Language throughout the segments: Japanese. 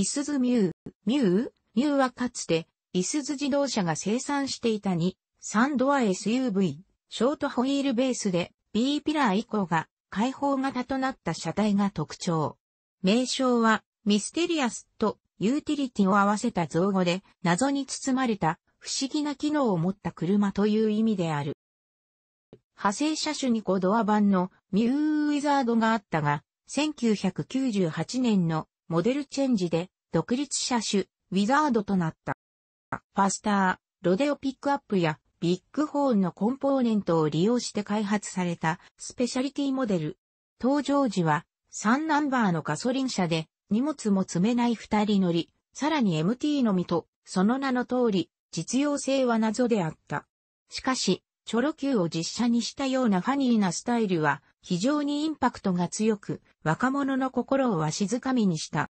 イスズミュー、ミュー、ミューはかつて、イスズ自動車が生産していた2、3ドア SUV、ショートホイールベースで B ピラー以降が開放型となった車体が特徴。名称はミステリアスとユーティリティを合わせた造語で謎に包まれた不思議な機能を持った車という意味である。派生車種に5ドア版のミューウィザードがあったが、1998年のモデルチェンジで独立車種、ウィザードとなった。ファスター、ロデオピックアップやビッグホーンのコンポーネントを利用して開発されたスペシャリティモデル。登場時は3ナンバーのガソリン車で荷物も積めない2人乗り、さらに MT のみと、その名の通り、実用性は謎であった。しかし、チョロ Q を実写にしたようなファニーなスタイルは、非常にインパクトが強く、若者の心をわしづかみにした。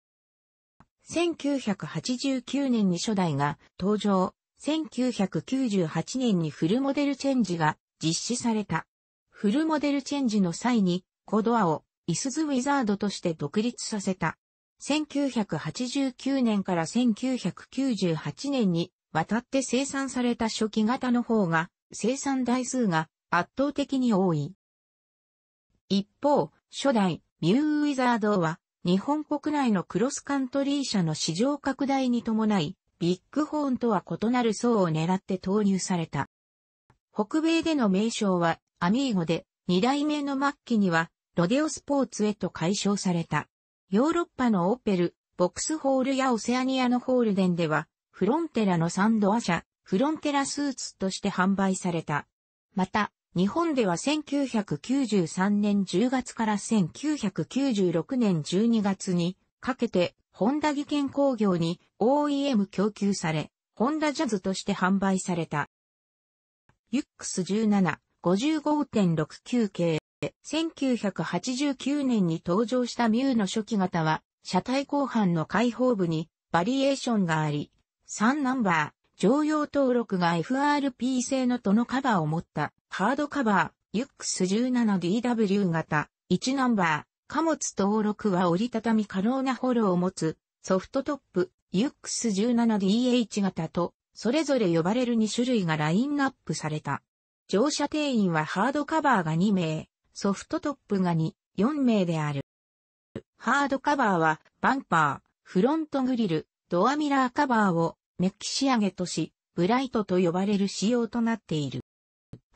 1989年に初代が登場、1998年にフルモデルチェンジが実施された。フルモデルチェンジの際に、コドアをイスズ・ウィザードとして独立させた。1989年から1998年に渡って生産された初期型の方が生産台数が圧倒的に多い。一方、初代ミューウィザードは日本国内のクロスカントリー車の市場拡大に伴い、ビッグホーンとは異なる層を狙って投入された。北米での名称はアミーゴで、二代目の末期にはロデオスポーツへと解消された。ヨーロッパのオペル、ボックスホールやオセアニアのホールデンでは、フロンテラのサンドア社、フロンテラスーツとして販売された。また、日本では1993年10月から1996年12月にかけて、ホンダ技研工業に OEM 供給され、ホンダジャズとして販売された。ユックス17、55.69系。1989年に登場したミューの初期型は、車体後半の開放部にバリエーションがあり、3ナンバー、常用登録が FRP 製のとのカバーを持ったハードカバー、UX17DW 型、1ナンバー、貨物登録は折りたたみ可能なホロを持つ、ソフトトップ、UX17DH 型と、それぞれ呼ばれる2種類がラインナップされた。乗車定員はハードカバーが2名、ソフトトップが2、4名である。ハードカバーは、バンパー、フロントグリル、ドアミラーカバーを、メッキ仕上げとし、ブライトと呼ばれる仕様となっている。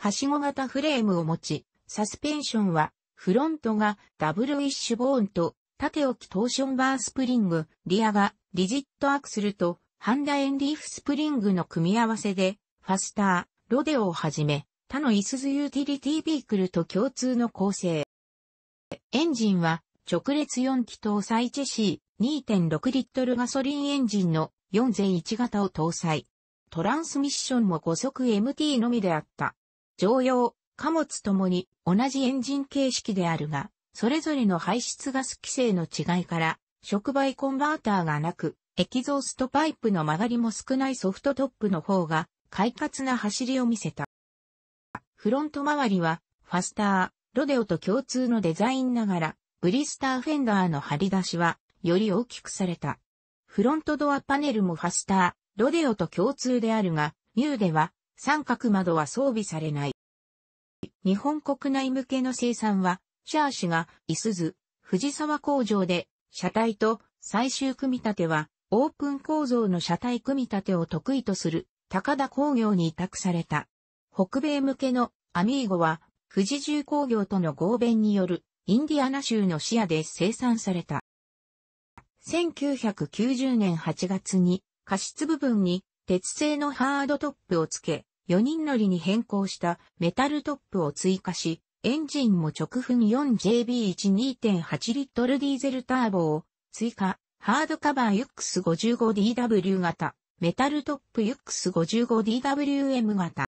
はしご型フレームを持ち、サスペンションは、フロントがダブルウィッシュボーンと、縦置きトーションバースプリング、リアがリジットアクスルと、ハンダエンリーフスプリングの組み合わせで、ファスター、ロデオをはじめ、他のイスズユーティリティビークルと共通の構成。エンジンは、直列4気搭載チェシー2.6リットルガソリンエンジンの401型を搭載。トランスミッションも5速 MT のみであった。乗用、貨物ともに同じエンジン形式であるが、それぞれの排出ガス規制の違いから、触媒コンバーターがなく、エキゾーストパイプの曲がりも少ないソフトトップの方が、快活な走りを見せた。フロント周りは、ファスター、ロデオと共通のデザインながら、ブリスターフェンダーの張り出しは、より大きくされた。フロントドアパネルもファスター、ロデオと共通であるが、ミューでは、三角窓は装備されない。日本国内向けの生産は、シャーシが、いすず、藤沢工場で、車体と最終組み立ては、オープン構造の車体組み立てを得意とする、高田工業に委託された。北米向けのアミーゴは、富士重工業との合弁による、インディアナ州のシアで生産された。1990年8月に、加湿部分に鉄製のハードトップを付け、4人乗りに変更したメタルトップを追加し、エンジンも直噴 4JB1 2.8リットルディーゼルターボを追加、ハードカバー UX55DW 型、メタルトップ UX55DWM 型。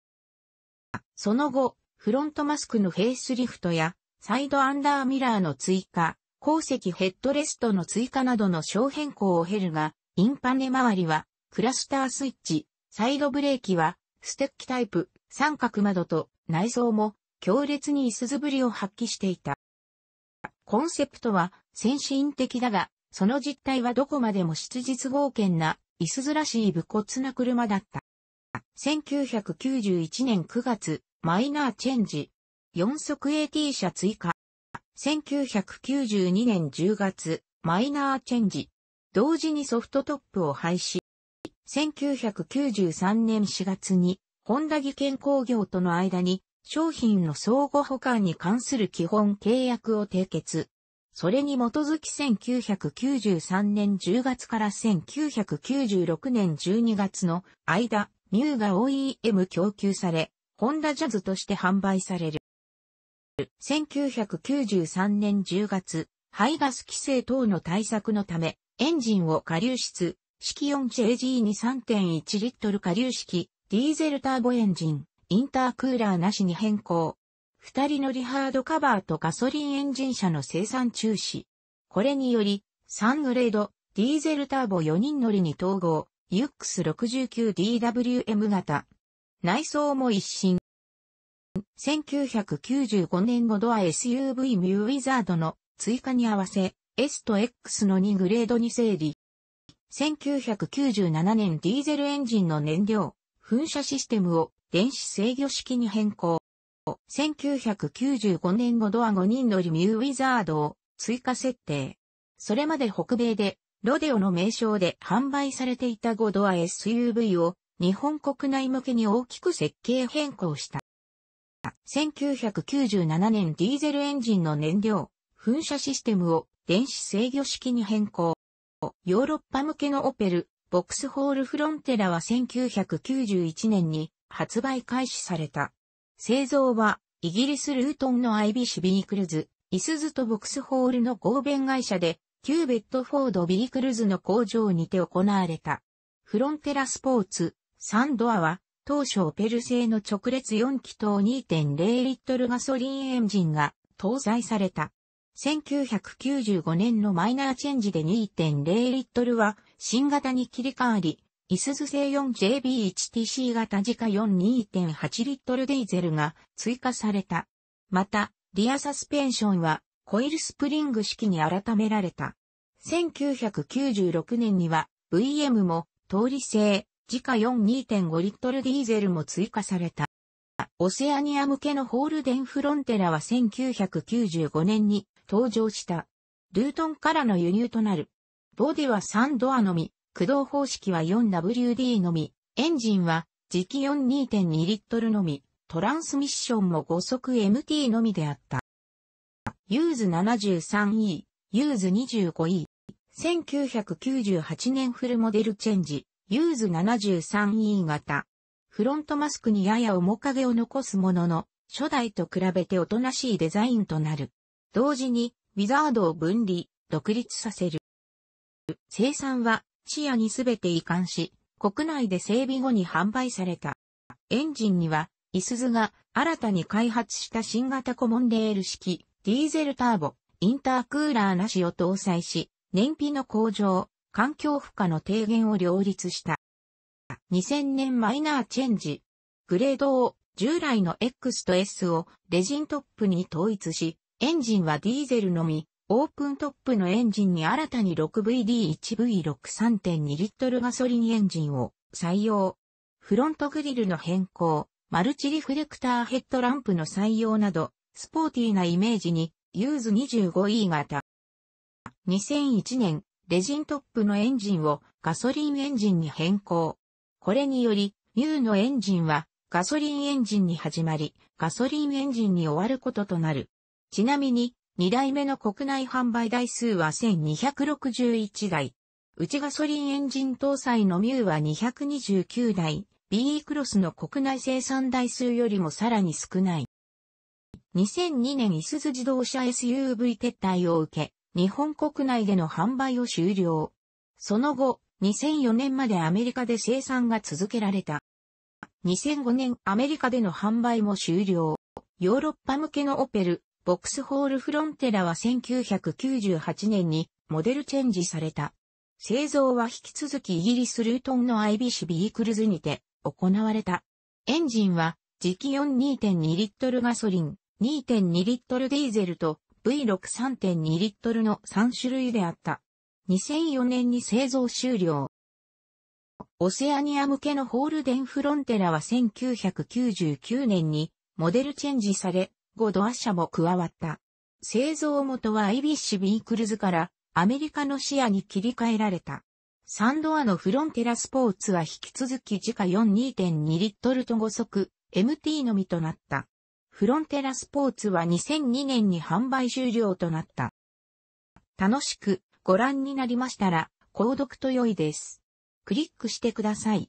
その後、フロントマスクのフェイスリフトや、サイドアンダーミラーの追加、後席ヘッドレストの追加などの小変更を経るが、インパネ周りは、クラスタースイッチ、サイドブレーキは、ステッキタイプ、三角窓と内装も強烈に椅子ぶりを発揮していた。コンセプトは先進的だが、その実態はどこまでも質実合憲な、椅子らしい武骨な車だった。1991年9月、マイナーチェンジ、4速 AT 車追加。1992年10月、マイナーチェンジ。同時にソフトトップを廃止。1993年4月に、本田技研工業との間に、商品の相互保管に関する基本契約を締結。それに基づき1993年10月から1996年12月の間、ミューが OEM 供給され、ホンダジャズとして販売される。1993年10月、排ガス規制等の対策のため、エンジンを下流室、式 4JG に3.1リットル下流式、ディーゼルターボエンジン、インタークーラーなしに変更。二人乗りハードカバーとガソリンエンジン車の生産中止。これにより、3グレード、ディーゼルターボ4人乗りに統合、UX69DWM 型。内装も一新。1995年後ドア SUV ミューウィザードの追加に合わせ、S と X の2グレードに整理。1997年ディーゼルエンジンの燃料、噴射システムを電子制御式に変更。1995年後ドア5人乗りミューウィザードを追加設定。それまで北米でロデオの名称で販売されていた5ドア SUV を日本国内向けに大きく設計変更した。1997年ディーゼルエンジンの燃料、噴射システムを電子制御式に変更。ヨーロッパ向けのオペル、ボックスホールフロンテラは1991年に発売開始された。製造は、イギリスルートンの IBC ビークルズ、イスズとボックスホールの合弁会社で、旧ベッドフォードビークルズの工場にて行われた。フロンテラスポーツ、サンドアは、当初オペル製の直列4気筒2.0リットルガソリンエンジンが搭載された。1995年のマイナーチェンジで2.0リットルは新型に切り替わり、イスズ製 4JB1TC 型自家42.8リットルディーゼルが追加された。また、リアサスペンションはコイルスプリング式に改められた。1996年には VM も通り製自家42.5リットルディーゼルも追加された。オセアニア向けのホールデンフロンテラは1995年に登場した。ルートンからの輸入となる。ボディは3ドアのみ、駆動方式は 4WD のみ、エンジンは磁気4 2.2リットルのみ、トランスミッションも5速 MT のみであった。ユーズ 73E、ユーズ 25E、1998年フルモデルチェンジ、ユーズ 73E 型。フロントマスクにやや面影を残すものの、初代と比べておとなしいデザインとなる。同時に、ウィザードを分離、独立させる。生産は、視野にすべて移管し、国内で整備後に販売された。エンジンには、イスズが新たに開発した新型コモンレール式、ディーゼルターボ、インタークーラーなしを搭載し、燃費の向上、環境負荷の低減を両立した。2000年マイナーチェンジ。グレードを従来の X と S をレジントップに統一し、エンジンはディーゼルのみ、オープントップのエンジンに新たに 6VD1V63.2 リットルガソリンエンジンを採用。フロントグリルの変更、マルチリフレクターヘッドランプの採用など、スポーティーなイメージに、ユーズ 25E 型。2001年、レジントップのエンジンをガソリンエンジンに変更。これにより、ミューのエンジンはガソリンエンジンに始まり、ガソリンエンジンに終わることとなる。ちなみに、2代目の国内販売台数は1261台。内ガソリンエンジン搭載のミューは229台、BE クロスの国内生産台数よりもさらに少ない。2002年イスズ自動車 SUV 撤退を受け、日本国内での販売を終了。その後、2004年までアメリカで生産が続けられた。2005年アメリカでの販売も終了。ヨーロッパ向けのオペル、ボックスホールフロンテラは1998年にモデルチェンジされた。製造は引き続きイギリスルートンの IBC ビークルズにて行われた。エンジンは磁気4 2.2リットルガソリン、2.2リットルディーゼルと V63.2 リットルの3種類であった。2004年に製造終了。オセアニア向けのホールデンフロンテラは1999年にモデルチェンジされ、ゴドア社も加わった。製造元はアイビッシュビークルズからアメリカの視野に切り替えられた。サンドアのフロンテラスポーツは引き続き時価4 2.2リットルと5速 MT のみとなった。フロンテラスポーツは2002年に販売終了となった。楽しくご覧になりましたら、購読と良いです。クリックしてください。